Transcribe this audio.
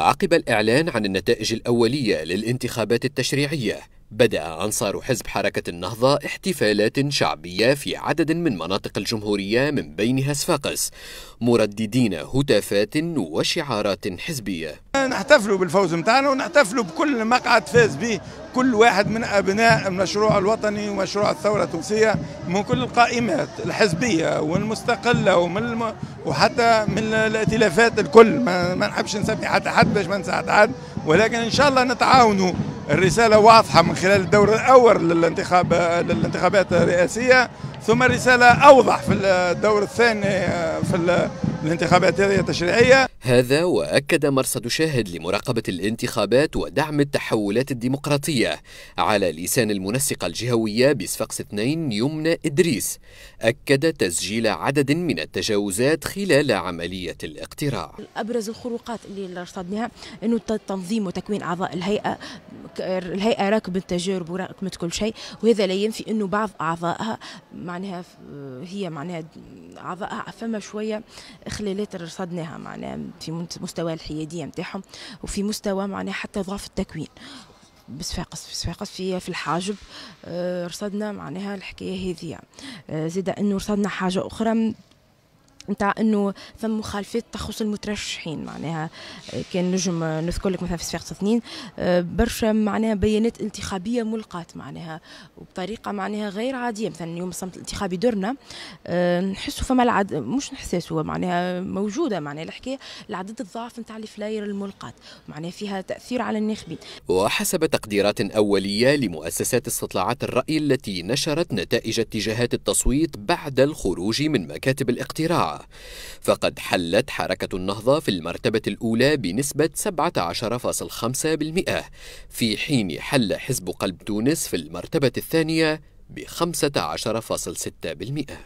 عقب الإعلان عن النتائج الأولية للانتخابات التشريعية بدأ أنصار حزب حركة النهضة احتفالات شعبية في عدد من مناطق الجمهورية من بينها صفاقس مرددين هتافات وشعارات حزبية نحتفلوا بالفوز متاعنا ونحتفلوا بكل مقعد فاز به كل واحد من أبناء المشروع الوطني ومشروع الثورة التونسية من كل القائمات الحزبية والمستقلة ومن الم... وحتى من الائتلافات الكل ما, ما نحبش نسمي حتى حد باش ما نساعد حد ولكن إن شاء الله نتعاونوا الرسالة واضحة من خلال الدور الأول للانتخاب للانتخابات الرئاسية ثم رسالة أوضح في الدور الثاني آه، في الانتخابات هذه تشريعية هذا وأكد مرصد شاهد لمراقبة الانتخابات ودعم التحولات الديمقراطية على لسان المنسقة الجهوية بصفاقس 2 يمنى إدريس أكد تسجيل عدد من التجاوزات خلال عملية الاقتراع أبرز الخروقات اللي رصدناها أنه تنظيم وتكوين أعضاء الهيئة الهيئة راكبة التجارب وراكبة كل شيء وهذا لا ينفي أنه بعض أعضائها معناها هي معناها أعضائها فما شوية الاخلالات اللي رصدناها معناها في مستوى الحياديه نتاعهم وفي مستوى معناها حتى ضعف التكوين بصفاقس في صفاقس في في الحاجب آه، رصدنا معناها الحكايه هذه آه، زاد انه رصدنا حاجه اخرى نتاع انه ثم مخالفات تخص المترشحين معناها كان نجم نذكر لك مثلا في صفاقس اثنين آه، برشا معناها بيانات انتخابيه ملقات معناها وبطريقه معناها غير عاديه مثلا يوم الصمت الانتخابي درنا آه، نحسوا فما العد مش هو معناها موجوده معناها الحكايه العدد الضعف نتاع الفلاير الملقات معناها فيها تاثير على الناخبين وحسب تقديرات اوليه لمؤسسات استطلاعات الراي التي نشرت نتائج اتجاهات التصويت بعد الخروج من مكاتب الاقتراع فقد حلت حركة النهضة في المرتبة الأولى بنسبة 17.5% في حين حل حزب قلب تونس في المرتبة الثانية ب 15.6%